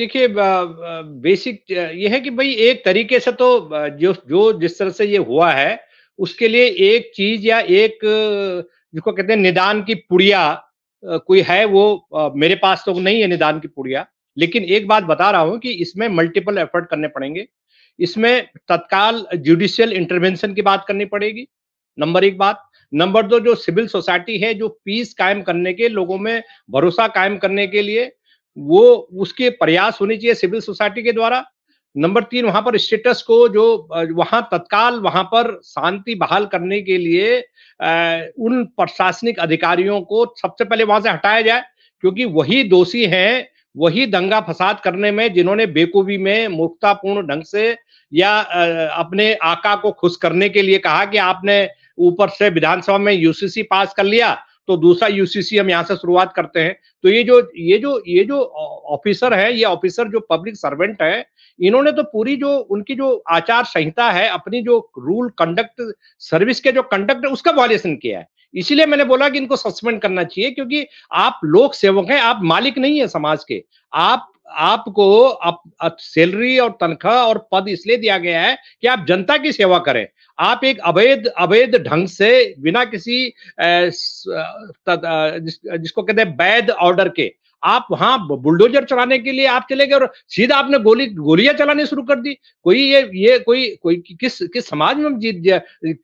देखिए बेसिक ये है कि भाई एक तरीके से तो जो जो जिस तरह से ये हुआ है उसके लिए एक चीज या एक जिसको कहते हैं निदान की पुड़िया कोई है वो मेरे पास तो नहीं है निदान की पुड़िया लेकिन एक बात बता रहा हूं कि इसमें मल्टीपल एफर्ट करने पड़ेंगे इसमें तत्काल जुडिशियल इंटरवेंशन की बात करनी पड़ेगी नंबर एक बात नंबर दो जो सिविल सोसाइटी है जो पीस कायम करने के लोगों में भरोसा कायम करने के लिए वो उसके प्रयास होने चाहिए सिविल सोसाइटी के द्वारा नंबर तीन वहां पर स्टेटस को जो वहां तत्काल वहां पर शांति बहाल करने के लिए उन प्रशासनिक अधिकारियों को सबसे पहले वहां से हटाया जाए क्योंकि वही दोषी हैं वही दंगा फसाद करने में जिन्होंने बेकूबी में मूर्खतापूर्ण ढंग से या अपने आका को खुश करने के लिए कहा कि आपने ऊपर से विधानसभा में यूसीसी पास कर लिया तो दूसरा यूसीसी हम यहाँ से शुरुआत करते हैं तो ये जो ये जो ये जो ऑफिसर है ये ऑफिसर जो पब्लिक सर्वेंट है इन्होंने तो पूरी जो उनकी जो आचार संहिता है अपनी जो रूल कंडक्ट सर्विस के जो कंडक्ट है उसका वॉलेशन किया है इसीलिए मैंने बोला कि इनको सस्पेंड करना चाहिए क्योंकि आप लोक सेवक हैं आप मालिक नहीं है समाज के आप आपको आप, आप सैलरी और तनख्वाह और पद इसलिए दिया गया है कि आप जनता की सेवा करें आप एक अवैध अवैध ढंग से बिना किसी जिसको कहते हैं वैध ऑर्डर के आप वहां बुलडोजर चलाने के लिए आप चले गए और सीधा आपने गोली गोलियां चलाने शुरू कर दी कोई ये ये कोई कोई किस किस समाज में हम जीत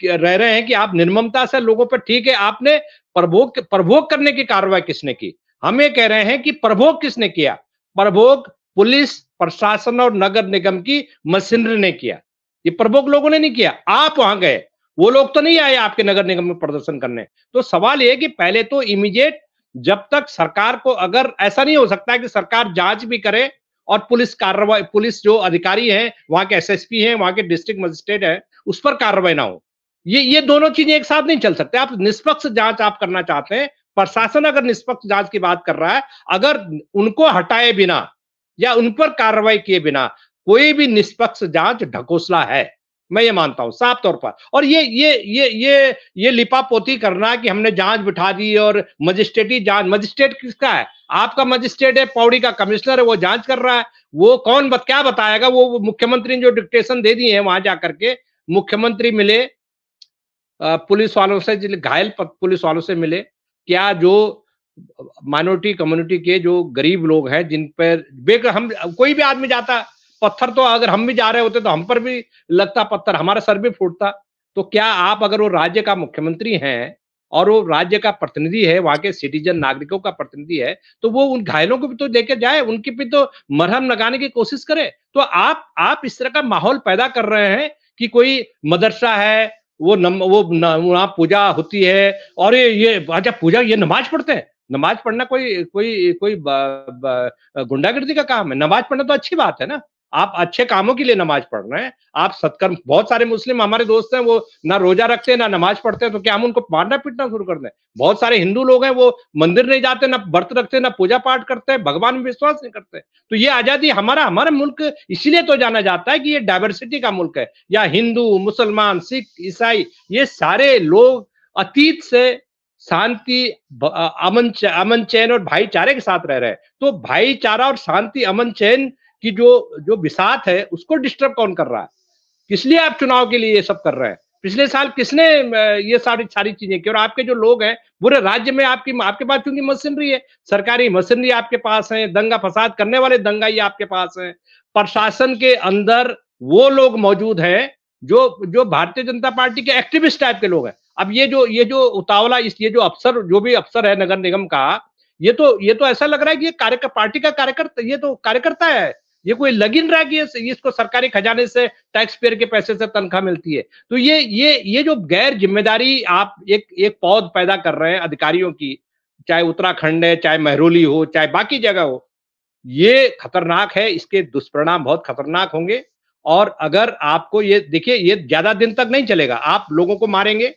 रह रहे हैं कि आप निर्ममता से लोगों पर ठीक है आपने प्रभोग प्रभोग करने की कार्रवाई किसने की हम ये कह रहे हैं कि प्रभोग किसने किया प्रभोग पुलिस प्रशासन और नगर निगम की मशीनरी ने किया ये प्रभोग लोगों ने नहीं किया आप वहां गए वो लोग तो नहीं आए आपके नगर निगम में प्रदर्शन करने तो सवाल यह कि पहले तो इमीडिएट जब तक सरकार को अगर ऐसा नहीं हो सकता कि सरकार जांच भी करे और पुलिस कार्रवाई पुलिस जो अधिकारी है वहां के एसएसपी हैं वहां के डिस्ट्रिक्ट मजिस्ट्रेट है उस पर कार्रवाई ना हो ये ये दोनों चीजें एक साथ नहीं चल सकते आप निष्पक्ष जांच आप करना चाहते हैं प्रशासन अगर निष्पक्ष जांच की बात कर रहा है अगर उनको हटाए बिना या उन पर कार्रवाई किए बिना कोई भी निष्पक्ष जांच ढकोसला है मैं ये मानता हूं साफ तौर पर और ये ये ये ये ये पोती करना कि हमने जांच बिठा दी और मजिस्ट्रेटी जांच मजिस्ट्रेट किसका है आपका मजिस्ट्रेट है पौड़ी का कमिश्नर है वो जांच कर रहा है वो कौन बत, क्या बताएगा वो मुख्यमंत्री ने जो डिक्टेशन दे दिए है वहां जाकर के मुख्यमंत्री मिले पुलिस वालों से घायल पुलिस वालों से मिले क्या जो माइनॉरिटी कम्युनिटी के जो गरीब लोग हैं जिन पर बेकर हम कोई भी आदमी जाता है पत्थर तो अगर हम भी जा रहे होते तो हम पर भी लगता पत्थर हमारा सर भी फूटता तो क्या आप अगर वो राज्य का मुख्यमंत्री हैं और वो राज्य का प्रतिनिधि है वहां के सिटीजन नागरिकों का प्रतिनिधि है तो वो उन घायलों को भी तो लेके जाए उनकी भी तो मरहम लगाने की कोशिश करे तो आप आप इस तरह का माहौल पैदा कर रहे हैं कि कोई मदरसा है वो नम, वो वहां पूजा होती है और ये ये अच्छा पूजा ये नमाज पढ़ते हैं नमाज पढ़ना कोई कोई कोई गुंडागर्दी का काम है नमाज पढ़ना तो अच्छी बात है ना आप अच्छे कामों के लिए नमाज पढ़ रहे हैं आप सत्कर्म बहुत सारे मुस्लिम हमारे दोस्त हैं वो ना रोजा रखते हैं ना नमाज पढ़ते हैं तो क्या हम उनको मारना पीटना शुरू कर दें बहुत सारे हिंदू लोग हैं वो मंदिर नहीं जाते ना व्रत रखते ना पूजा पाठ करते हैं भगवान में विश्वास नहीं करते तो ये आजादी हमारा हमारा मुल्क इसलिए तो जाना जाता है कि ये डाइवर्सिटी का मुल्क है या हिंदू मुसलमान सिख ईसाई ये सारे लोग अतीत से शांति अमन अमन चैन और भाईचारे के साथ रह रहे हैं तो भाईचारा और शांति अमन चैन कि जो जो विसात है उसको डिस्टर्ब कौन कर रहा है किस लिए आप चुनाव के लिए ये सब कर रहे हैं पिछले साल किसने ये सारी सारी चीजें की और आपके जो लोग हैं पूरे राज्य में आपकी आपके पास क्योंकि मशीनरी है सरकारी मशीनरी आपके पास है दंगा फसाद करने वाले दंगा ही आपके पास है प्रशासन के अंदर वो लोग मौजूद हैं जो जो भारतीय जनता पार्टी के एक्टिविस्ट टाइप के लोग हैं अब ये जो ये जो उतावला इस ये जो अफसर जो भी अफसर है नगर निगम का ये तो ये तो ऐसा लग रहा है कि ये कार्यकर्ता पार्टी का कार्यकर्ता ये तो कार्यकर्ता है ये कोई लगिन रहा कि इसको सरकारी खजाने से टैक्स पेयर के पैसे से तनख्वाह मिलती है तो ये ये ये जो गैर जिम्मेदारी आप एक एक पौध पैदा कर रहे हैं अधिकारियों की चाहे उत्तराखंड है चाहे महरोली हो चाहे बाकी जगह हो ये खतरनाक है इसके दुष्परिणाम बहुत खतरनाक होंगे और अगर आपको ये देखिए ये ज्यादा दिन तक नहीं चलेगा आप लोगों को मारेंगे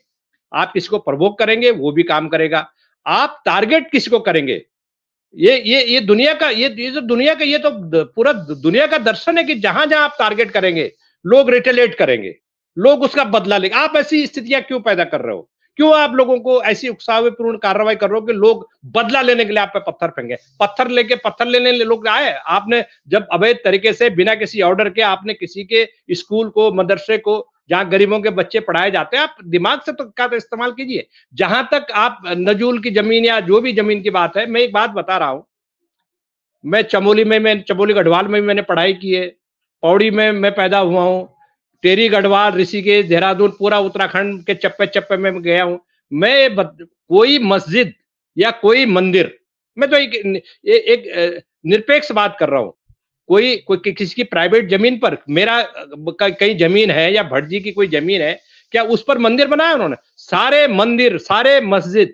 आप किसी को प्रवोक करेंगे वो भी काम करेगा आप टारगेट किसी को करेंगे ये ये ये दुनिया का ये ये जो दुनिया का ये तो पूरा दुनिया का दर्शन है कि जहां जहां आप टारगेट करेंगे लोग रिटेलेट करेंगे लोग उसका बदला लेंगे आप ऐसी स्थितियां क्यों पैदा कर रहे हो क्यों आप लोगों को ऐसी उत्साहपूर्ण कार्रवाई कर रहे हो कि लोग बदला लेने के लिए आप पे पत्थर फेंगे पत्थर लेके पत्थर लेने ले लोग आए आपने जब अवैध तरीके से बिना किसी ऑर्डर के आपने किसी के स्कूल को मदरसे को जहां गरीबों के बच्चे पढ़ाए जाते हैं आप दिमाग से तो का तो इस्तेमाल कीजिए जहां तक आप नजूल की जमीन या जो भी जमीन की बात है मैं एक बात बता रहा हूं मैं चमोली में मैं चमोली गढ़वाल में भी मैंने पढ़ाई की है पौड़ी में मैं पैदा हुआ हूँ टेरी गढ़वाल ऋषिकेश देहरादून पूरा उत्तराखंड के चप्पे चप्पे में गया हूँ मैं कोई मस्जिद या कोई मंदिर मैं तो एक, एक निरपेक्ष बात कर रहा हूँ कोई कोई कि, किसी की प्राइवेट जमीन पर मेरा कहीं जमीन है या भटजी की कोई जमीन है क्या उस पर मंदिर बनाया उन्होंने सारे मंदिर सारे मस्जिद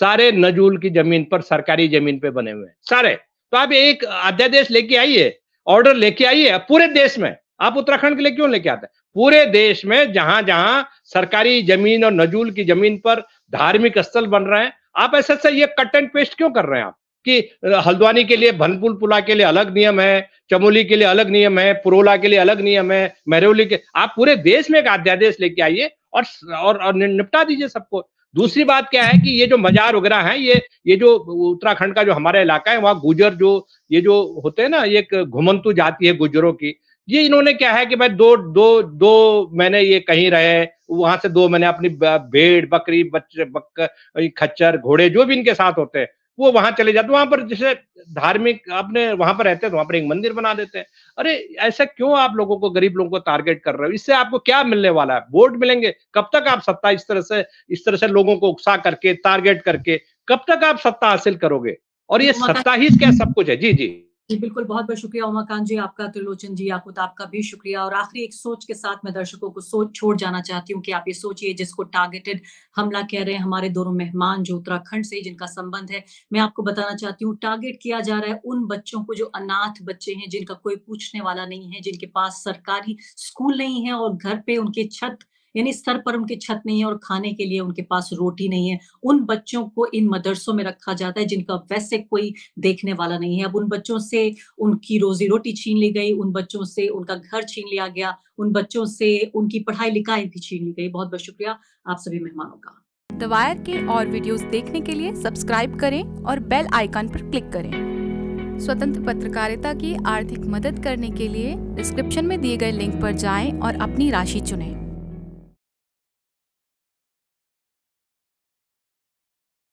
सारे नजूल की जमीन पर सरकारी जमीन पे बने हुए हैं सारे तो आप एक अध्यादेश लेके आइए ऑर्डर लेके आइए पूरे देश में आप उत्तराखंड के लिए क्यों लेके आते हैं पूरे देश में जहां जहां सरकारी जमीन और नजूल की जमीन पर धार्मिक स्थल बन रहे हैं आप ऐसे ऐसा ये कट एंड पेस्ट क्यों कर रहे हैं आप कि हल्द्वानी के लिए भनपुल पुला के लिए अलग नियम है चमोली के लिए अलग नियम है पुरोला के लिए अलग नियम है मेहरौली के आप पूरे देश में एक अध्यादेश लेके आइए और और, और निपटा दीजिए सबको दूसरी बात क्या है कि ये जो मजार वगैरह है ये ये जो उत्तराखंड का जो हमारा इलाका है वहाँ गुजर जो ये जो होते हैं ना एक घुमंतु जाती है गुजरों की ये इन्होंने क्या है कि भाई दो दो दो महीने ये कहीं रहे वहां से दो महीने अपनी भेड़ बकरी बच्चे बक, खच्चर घोड़े जो भी इनके साथ होते हैं वो वहां चले जाते वहां पर जैसे धार्मिक आपने वहां पर रहते हैं तो वहां पर एक मंदिर बना देते हैं अरे ऐसा क्यों आप लोगों को गरीब लोगों को टारगेट कर रहे हो इससे आपको क्या मिलने वाला है वोट मिलेंगे कब तक आप सत्ता इस तरह से इस तरह से लोगों को उकसा करके टारगेट करके कब तक आप सत्ता हासिल करोगे और ये तो सत्ता ही क्या सब कुछ है जी जी जी बिल्कुल बहुत बहुत शुक्रिया उमाकांत जी आपका त्रिलोचन जी याकूत तो आपका भी शुक्रिया और आखिरी एक सोच के साथ मैं दर्शकों को सोच छोड़ जाना चाहती हूँ कि आप ये सोचिए जिसको टारगेटेड हमला कह रहे हैं हमारे दोनों मेहमान जो उत्तराखंड से जिनका संबंध है मैं आपको बताना चाहती हूँ टारगेट किया जा रहा है उन बच्चों को जो अनाथ बच्चे हैं जिनका कोई पूछने वाला नहीं है जिनके पास सरकारी स्कूल नहीं है और घर पे उनके छत यानी सर पर उनकी छत नहीं है और खाने के लिए उनके पास रोटी नहीं है उन बच्चों को इन मदरसों में रखा जाता है जिनका वैसे कोई देखने वाला नहीं है अब उन बच्चों से उनकी रोजी रोटी छीन ली गई उन बच्चों से उनका घर छीन लिया गया उन बच्चों से उनकी पढ़ाई लिखाई भी छीन ली गई बहुत बहुत शुक्रिया आप सभी मेहमानों का दवायर के और वीडियोस देखने के लिए सब्सक्राइब करें और बेल आइकन पर क्लिक करें स्वतंत्र पत्रकारिता की आर्थिक मदद करने के लिए डिस्क्रिप्शन में दिए गए लिंक पर जाएं और अपनी राशि चुनें